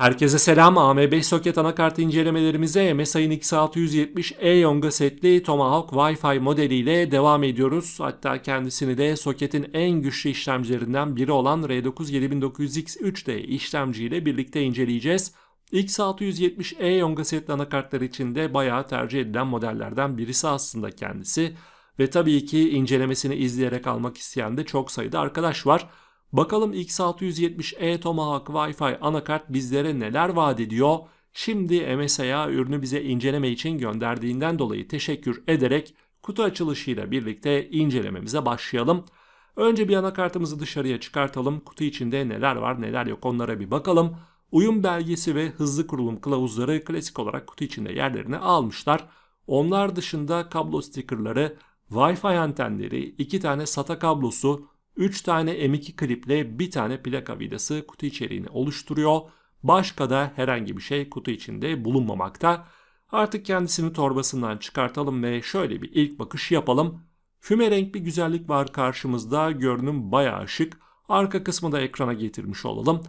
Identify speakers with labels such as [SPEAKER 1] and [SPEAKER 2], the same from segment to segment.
[SPEAKER 1] Herkese selam. AM5 soket anakart incelemelerimize MSI'nin X670E Yonga setli Tomahawk Wi-Fi modeliyle devam ediyoruz. Hatta kendisini de soketin en güçlü işlemcilerinden biri olan R9 7900X3D işlemciyle birlikte inceleyeceğiz. X670E Yonga setli anakartlar içinde bayağı tercih edilen modellerden birisi aslında kendisi. Ve tabii ki incelemesini izleyerek almak isteyen de çok sayıda arkadaş var. Bakalım X670E Tomahawk Wi-Fi anakart bizlere neler vaat ediyor? Şimdi MSA ürünü bize inceleme için gönderdiğinden dolayı teşekkür ederek kutu açılışıyla birlikte incelememize başlayalım. Önce bir anakartımızı dışarıya çıkartalım. Kutu içinde neler var neler yok onlara bir bakalım. Uyum belgesi ve hızlı kurulum kılavuzları klasik olarak kutu içinde yerlerini almışlar. Onlar dışında kablo stickerları, Wi-Fi antenleri, iki tane SATA kablosu, 3 tane M2 kliple bir tane plaka vidası kutu içeriğini oluşturuyor. Başka da herhangi bir şey kutu içinde bulunmamakta. Artık kendisini torbasından çıkartalım ve şöyle bir ilk bakış yapalım. Füme renk bir güzellik var karşımızda. Görünüm bayağı şık. Arka kısmı da ekrana getirmiş olalım.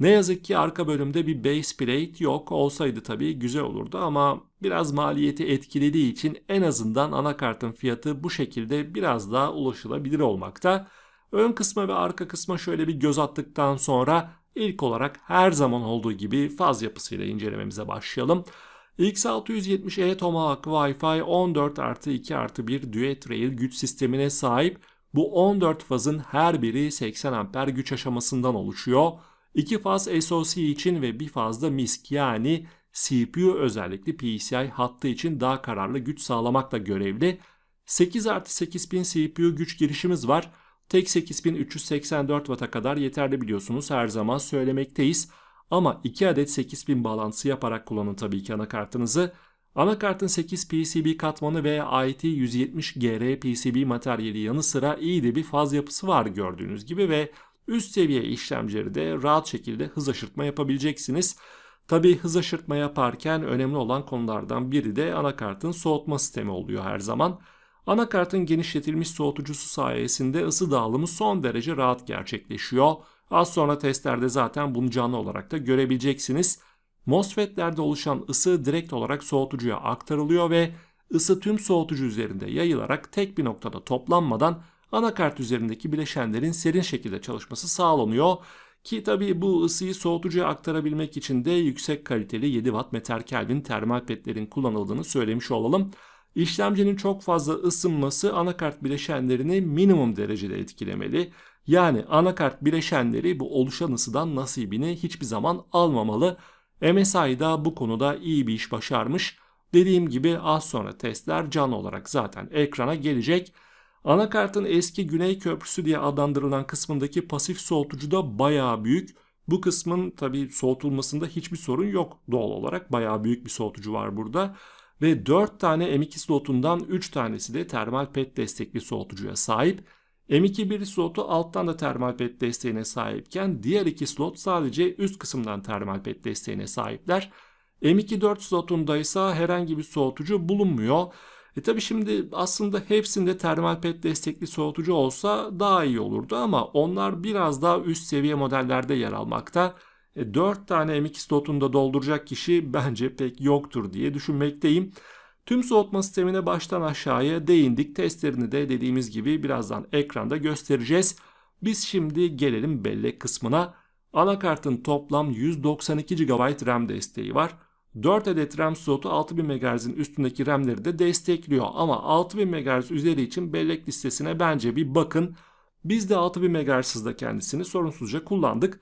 [SPEAKER 1] Ne yazık ki arka bölümde bir base plate yok. Olsaydı tabii güzel olurdu ama biraz maliyeti etkilediği için en azından anakartın fiyatı bu şekilde biraz daha ulaşılabilir olmakta. Ön kısma ve arka kısma şöyle bir göz attıktan sonra ilk olarak her zaman olduğu gibi faz yapısıyla incelememize başlayalım. X670E Tomahawk Wi-Fi 14 artı 2 artı 1 Duet Rail güç sistemine sahip bu 14 fazın her biri 80 amper güç aşamasından oluşuyor. 2 faz SoC için ve bir fazda MISC yani CPU özellikli PCI hattı için daha kararlı güç sağlamakla görevli. 8 artı 8000 CPU güç girişimiz var. Tek 8384 Watt'a kadar yeterli biliyorsunuz her zaman söylemekteyiz. Ama 2 adet 8000 bağlantısı yaparak kullanın tabii ki anakartınızı. Anakartın 8 PCB katmanı ve IT170GR PCB materyali yanı sıra iyi de bir faz yapısı var gördüğünüz gibi ve üst seviye işlemcileri de rahat şekilde hız aşırtma yapabileceksiniz. Tabi hız aşırtma yaparken önemli olan konulardan biri de anakartın soğutma sistemi oluyor her zaman. Anakartın genişletilmiş soğutucusu sayesinde ısı dağılımı son derece rahat gerçekleşiyor. Az sonra testlerde zaten bunu canlı olarak da görebileceksiniz. MOSFET'lerde oluşan ısı direkt olarak soğutucuya aktarılıyor ve ısı tüm soğutucu üzerinde yayılarak tek bir noktada toplanmadan anakart üzerindeki bileşenlerin serin şekilde çalışması sağlanıyor. Ki tabii bu ısıyı soğutucuya aktarabilmek için de yüksek kaliteli 7 Watt metal Kelvin termal petlerin kullanıldığını söylemiş olalım. İşlemcinin çok fazla ısınması anakart bileşenlerini minimum derecede etkilemeli. Yani anakart bileşenleri bu oluşan ısıdan nasibini hiçbir zaman almamalı. MSI da bu konuda iyi bir iş başarmış. Dediğim gibi az sonra testler canlı olarak zaten ekrana gelecek. Anakartın eski Güney Köprüsü diye adlandırılan kısmındaki pasif soğutucu da bayağı büyük. Bu kısmın tabi soğutulmasında hiçbir sorun yok doğal olarak. Bayağı büyük bir soğutucu var burada ve 4 tane M2 slotundan 3 tanesi de termal pet destekli soğutucuya sahip. m 2 bir slotu alttan da termal pet desteğine sahipken diğer iki slot sadece üst kısımdan termal pet desteğine sahipler. M2-4 slotunda ise herhangi bir soğutucu bulunmuyor. E tabi şimdi aslında hepsinde termal pet destekli soğutucu olsa daha iyi olurdu ama onlar biraz daha üst seviye modellerde yer almakta. 4 e, tane M2 slotunda dolduracak kişi bence pek yoktur diye düşünmekteyim. Tüm soğutma sistemine baştan aşağıya değindik. Testlerini de dediğimiz gibi birazdan ekranda göstereceğiz. Biz şimdi gelelim bellek kısmına. Anakartın toplam 192 GB RAM desteği var. 4 adet RAM slotu 6000 MHz'in üstündeki RAM'leri de destekliyor. Ama 6000 MHz üzeri için bellek listesine bence bir bakın. Biz de 6000 MHz'da kendisini sorunsuzca kullandık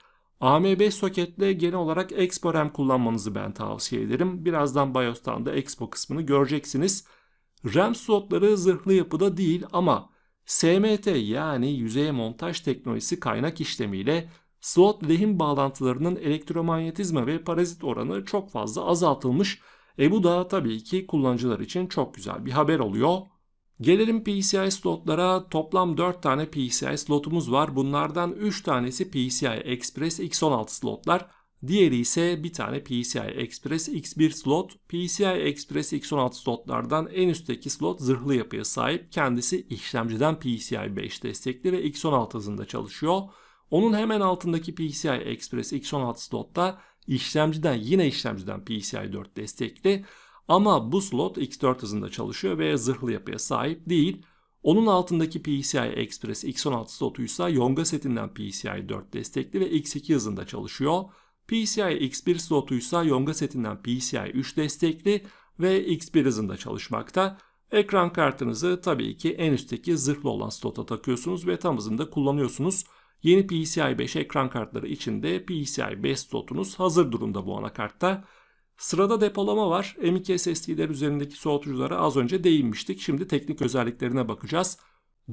[SPEAKER 1] am soketle genel olarak Expo RAM kullanmanızı ben tavsiye ederim. Birazdan BIOS'tan da Expo kısmını göreceksiniz. RAM slotları zırhlı yapıda değil ama SMT yani yüzeye montaj teknolojisi kaynak işlemiyle slot lehim bağlantılarının elektromanyetizma ve parazit oranı çok fazla azaltılmış. E bu da tabii ki kullanıcılar için çok güzel bir haber oluyor. Gelelim PCI slotlara. Toplam 4 tane PCI slotumuz var. Bunlardan 3 tanesi PCI Express X16 slotlar. Diğeri ise bir tane PCI Express X1 slot. PCI Express X16 slotlardan en üstteki slot zırhlı yapıya sahip. Kendisi işlemciden PCI 5 destekli ve X16 hızında çalışıyor. Onun hemen altındaki PCI Express X16 slotta işlemciden yine işlemciden PCI 4 destekli. Ama bu slot X4 hızında çalışıyor ve zırhlı yapıya sahip değil. Onun altındaki PCI Express X16 slotuysa Yonga setinden PCI 4 destekli ve X2 hızında çalışıyor. PCI X1 slotuysa Yonga setinden PCI 3 destekli ve X1 hızında çalışmakta. Ekran kartınızı tabii ki en üstteki zırhlı olan slota takıyorsunuz ve tam hızında kullanıyorsunuz. Yeni PCI 5 ekran kartları için de PCI 5 slotunuz hazır durumda bu anakartta. Sırada depolama var. M.2 SSD'ler üzerindeki soğutuculara az önce değinmiştik. Şimdi teknik özelliklerine bakacağız.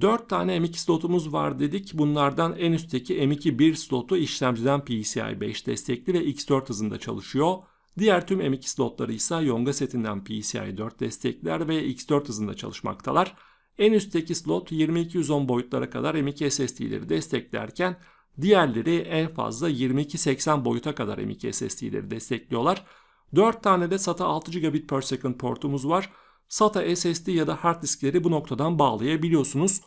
[SPEAKER 1] 4 tane M2 slotumuz var dedik. Bunlardan en üstteki M2 1 slotu işlemciden PCI 5 destekli ve X4 hızında çalışıyor. Diğer tüm M2 slotları ise Yonga setinden PCI 4 destekler ve X4 hızında çalışmaktalar. En üstteki slot 2210 boyutlara kadar M2 SSD'leri desteklerken diğerleri en fazla 2280 boyuta kadar M2 SSD'leri destekliyorlar. 4 tane de SATA 6 GB per second portumuz var. SATA SSD ya da hard diskleri bu noktadan bağlayabiliyorsunuz.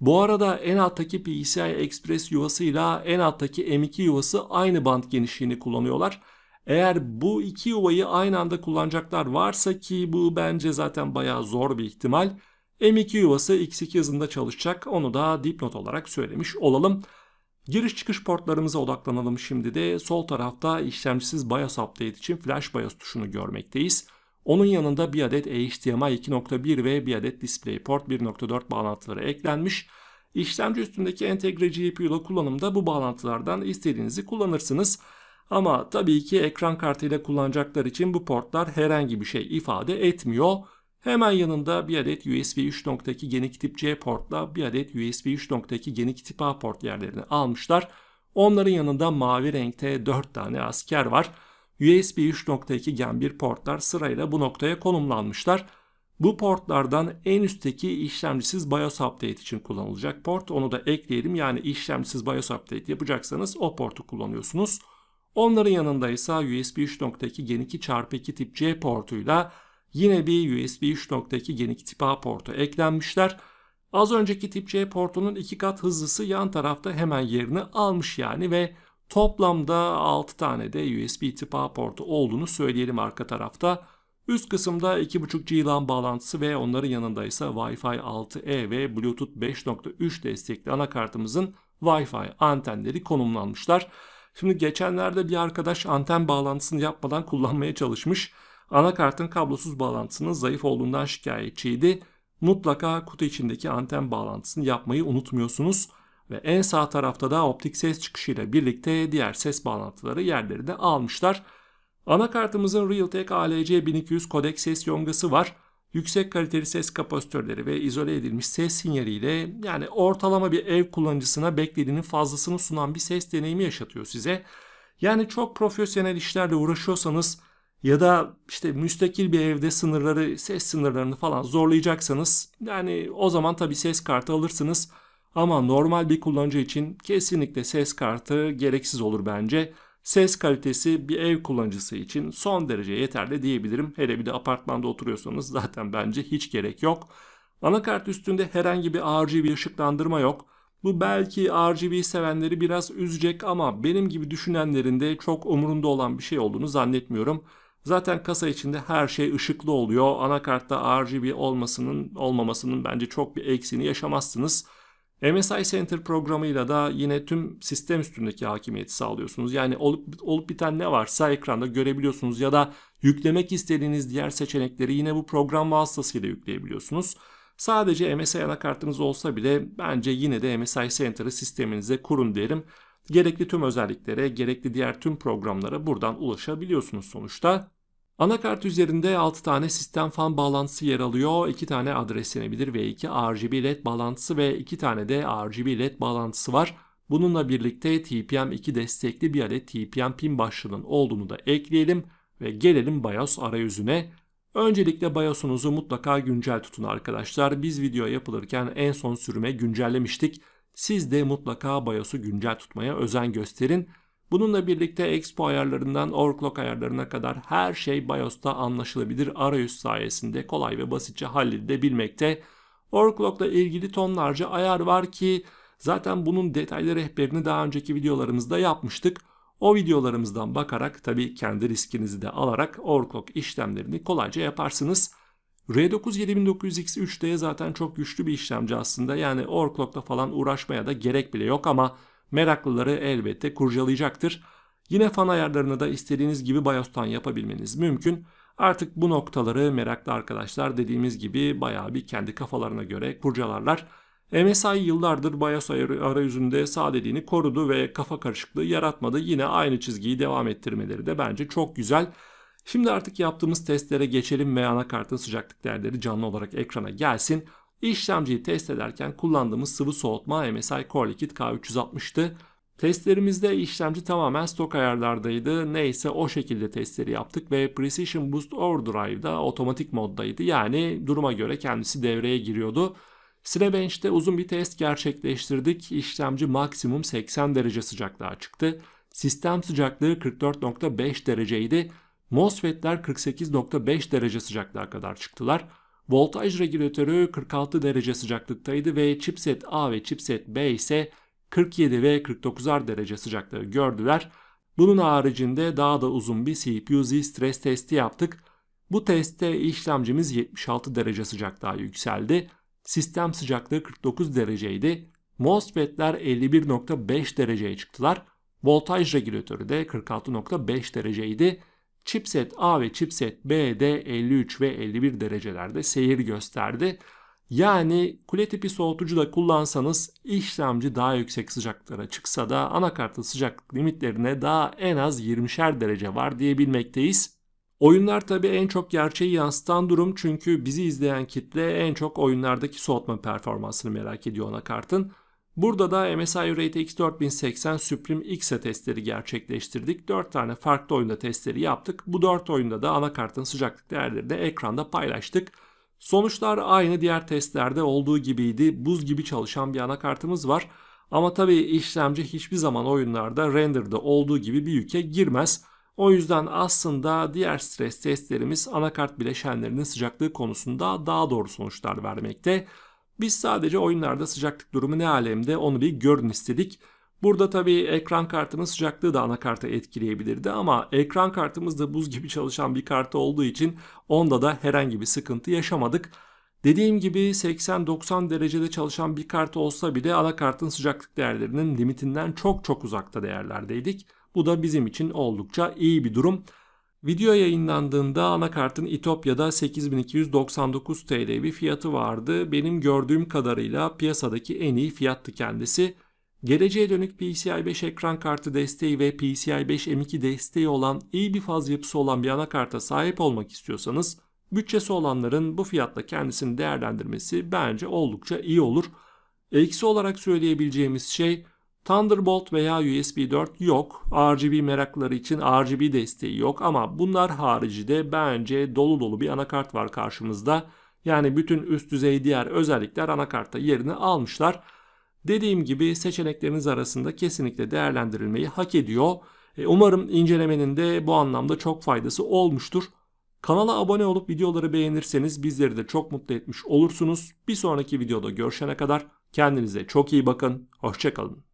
[SPEAKER 1] Bu arada en alttaki PCI Express yuvasıyla en alttaki M2 yuvası aynı band genişliğini kullanıyorlar. Eğer bu iki yuvayı aynı anda kullanacaklar varsa ki bu bence zaten bayağı zor bir ihtimal. M2 yuvası X2 hızında çalışacak onu da dipnot olarak söylemiş olalım. Giriş çıkış portlarımıza odaklanalım şimdi de. Sol tarafta işlemcisiz BIOS update için flash BIOS tuşunu görmekteyiz. Onun yanında bir adet HDMI 2.1 ve bir adet DisplayPort 1.4 bağlantıları eklenmiş. İşlemci üstündeki entegre GPU ile kullanımda bu bağlantılardan istediğinizi kullanırsınız. Ama tabii ki ekran kartıyla kullanacaklar için bu portlar herhangi bir şey ifade etmiyor. Hemen yanında bir adet USB 3.2 genik tip C portla bir adet USB 3.2 genik tip A port yerlerini almışlar. Onların yanında mavi renkte 4 tane asker var. USB 3.2 Gen 1 portlar sırayla bu noktaya konumlanmışlar. Bu portlardan en üstteki işlemcisiz BIOS Update için kullanılacak port. Onu da ekleyelim. Yani işlemcisiz BIOS Update yapacaksanız o portu kullanıyorsunuz. Onların yanında ise USB 3.2 Gen 2 x 2 tip C portuyla Yine bir USB 3.2 genik tip A portu eklenmişler. Az önceki tip C portunun iki kat hızlısı yan tarafta hemen yerini almış yani ve toplamda 6 tane de USB tip A portu olduğunu söyleyelim arka tarafta. Üst kısımda 2.5G LAN bağlantısı ve onların yanında ise Wi-Fi 6E ve Bluetooth 5.3 destekli anakartımızın Wi-Fi antenleri konumlanmışlar. Şimdi geçenlerde bir arkadaş anten bağlantısını yapmadan kullanmaya çalışmış. Anakartın kablosuz bağlantısının zayıf olduğundan şikayetçiydi. Mutlaka kutu içindeki anten bağlantısını yapmayı unutmuyorsunuz. Ve en sağ tarafta da optik ses çıkışıyla birlikte diğer ses bağlantıları yerleri de almışlar. Anakartımızın Realtek ALC 1200 kodek ses yongası var. Yüksek kaliteli ses kapasitörleri ve izole edilmiş ses sinyaliyle yani ortalama bir ev kullanıcısına beklediğinin fazlasını sunan bir ses deneyimi yaşatıyor size. Yani çok profesyonel işlerle uğraşıyorsanız ya da işte müstakil bir evde sınırları ses sınırlarını falan zorlayacaksanız yani o zaman tabii ses kartı alırsınız ama normal bir kullanıcı için kesinlikle ses kartı gereksiz olur bence. Ses kalitesi bir ev kullanıcısı için son derece yeterli diyebilirim. Hele bir de apartmanda oturuyorsanız zaten bence hiç gerek yok. Anakart üstünde herhangi bir RGB ışıklandırma yok. Bu belki RGB sevenleri biraz üzecek ama benim gibi düşünenlerin de çok umurunda olan bir şey olduğunu zannetmiyorum. Zaten kasa içinde her şey ışıklı oluyor. Anakartta RGB olmasının olmamasının bence çok bir eksiğini yaşamazsınız. MSI Center programıyla da yine tüm sistem üstündeki hakimiyeti sağlıyorsunuz. Yani olup, olup biten ne varsa ekranda görebiliyorsunuz ya da yüklemek istediğiniz diğer seçenekleri yine bu program vasıtasıyla yükleyebiliyorsunuz. Sadece MSI anakartınız olsa bile bence yine de MSI Center'ı sisteminize kurun derim. Gerekli tüm özelliklere, gerekli diğer tüm programlara buradan ulaşabiliyorsunuz sonuçta. Anakart üzerinde 6 tane sistem fan bağlantısı yer alıyor. 2 tane adreslenebilir ve 2 RGB LED bağlantısı ve 2 tane de RGB LED bağlantısı var. Bununla birlikte TPM2 destekli bir adet TPM pin başlığının olduğunu da ekleyelim ve gelelim BIOS arayüzüne. Öncelikle BIOS'unuzu mutlaka güncel tutun arkadaşlar. Biz video yapılırken en son sürüme güncellemiştik. Siz de mutlaka BIOS'u güncel tutmaya özen gösterin. Bununla birlikte Expo ayarlarından overclock ayarlarına kadar her şey BIOS'ta anlaşılabilir arayüz sayesinde kolay ve basitçe halledilebilmekte. Overclock'la ilgili tonlarca ayar var ki zaten bunun detaylı rehberini daha önceki videolarımızda yapmıştık. O videolarımızdan bakarak tabi kendi riskinizi de alarak overclock işlemlerini kolayca yaparsınız. R9 x 3 d zaten çok güçlü bir işlemci aslında yani overclock'la falan uğraşmaya da gerek bile yok ama meraklıları elbette kurcalayacaktır. Yine fan ayarlarını da istediğiniz gibi BIOS'tan yapabilmeniz mümkün. Artık bu noktaları meraklı arkadaşlar dediğimiz gibi bayağı bir kendi kafalarına göre kurcalarlar. MSI yıllardır BIOS arayüzünde sağ dediğini korudu ve kafa karışıklığı yaratmadı. Yine aynı çizgiyi devam ettirmeleri de bence çok güzel. Şimdi artık yaptığımız testlere geçelim ve anakartın sıcaklık değerleri canlı olarak ekrana gelsin. İşlemciyi test ederken kullandığımız sıvı soğutma MSI Core Liquid K360'tı. Testlerimizde işlemci tamamen stok ayarlardaydı. Neyse o şekilde testleri yaptık ve Precision Boost Overdrive'da otomatik moddaydı. Yani duruma göre kendisi devreye giriyordu. Cinebench'te uzun bir test gerçekleştirdik. İşlemci maksimum 80 derece sıcaklığa çıktı. Sistem sıcaklığı 44.5 dereceydi. MOSFET'ler 48.5 derece sıcaklığa kadar çıktılar. Voltaj regülatörü 46 derece sıcaklıktaydı ve chipset A ve chipset B ise 47 ve 49'ar derece sıcaklığı gördüler. Bunun haricinde daha da uzun bir CPU-Z stres testi yaptık. Bu testte işlemcimiz 76 derece sıcaklığa yükseldi. Sistem sıcaklığı 49 dereceydi. MOSFET'ler 51.5 dereceye çıktılar. Voltaj regülatörü de 46.5 dereceydi. Chipset A ve chipset B de 53 ve 51 derecelerde seyir gösterdi. Yani kule tipi soğutucu da kullansanız işlemci daha yüksek sıcaklara çıksa da anakartın sıcaklık limitlerine daha en az 20'şer derece var diyebilmekteyiz. Oyunlar tabi en çok gerçeği yansıtan durum çünkü bizi izleyen kitle en çok oyunlardaki soğutma performansını merak ediyor anakartın. Burada da MSI Rate X4080 Supreme Xe testleri gerçekleştirdik. 4 tane farklı oyunda testleri yaptık. Bu 4 oyunda da anakartın sıcaklık değerlerini de ekranda paylaştık. Sonuçlar aynı diğer testlerde olduğu gibiydi. Buz gibi çalışan bir anakartımız var. Ama tabii işlemci hiçbir zaman oyunlarda renderde olduğu gibi bir yüke girmez. O yüzden aslında diğer stres testlerimiz anakart bileşenlerinin sıcaklığı konusunda daha doğru sonuçlar vermekte. Biz sadece oyunlarda sıcaklık durumu ne alemde onu bir görün istedik. Burada tabii ekran kartının sıcaklığı da anakarta etkileyebilirdi ama ekran kartımız da buz gibi çalışan bir kartı olduğu için onda da herhangi bir sıkıntı yaşamadık. Dediğim gibi 80-90 derecede çalışan bir kart olsa bile anakartın sıcaklık değerlerinin limitinden çok çok uzakta değerlerdeydik. Bu da bizim için oldukça iyi bir durum. Video yayınlandığında anakartın İtopya'da 8299 TL bir fiyatı vardı. Benim gördüğüm kadarıyla piyasadaki en iyi fiyattı kendisi. Geleceğe dönük PCI 5 ekran kartı desteği ve PCI 5 M2 desteği olan iyi bir faz yapısı olan bir anakarta sahip olmak istiyorsanız bütçesi olanların bu fiyatla kendisini değerlendirmesi bence oldukça iyi olur. Eksi olarak söyleyebileceğimiz şey Thunderbolt veya USB 4 yok. RGB merakları için RGB desteği yok ama bunlar de bence dolu dolu bir anakart var karşımızda. Yani bütün üst düzey diğer özellikler anakarta yerini almışlar. Dediğim gibi seçenekleriniz arasında kesinlikle değerlendirilmeyi hak ediyor. E, umarım incelemenin de bu anlamda çok faydası olmuştur. Kanala abone olup videoları beğenirseniz bizleri de çok mutlu etmiş olursunuz. Bir sonraki videoda görüşene kadar kendinize çok iyi bakın. Hoşçakalın.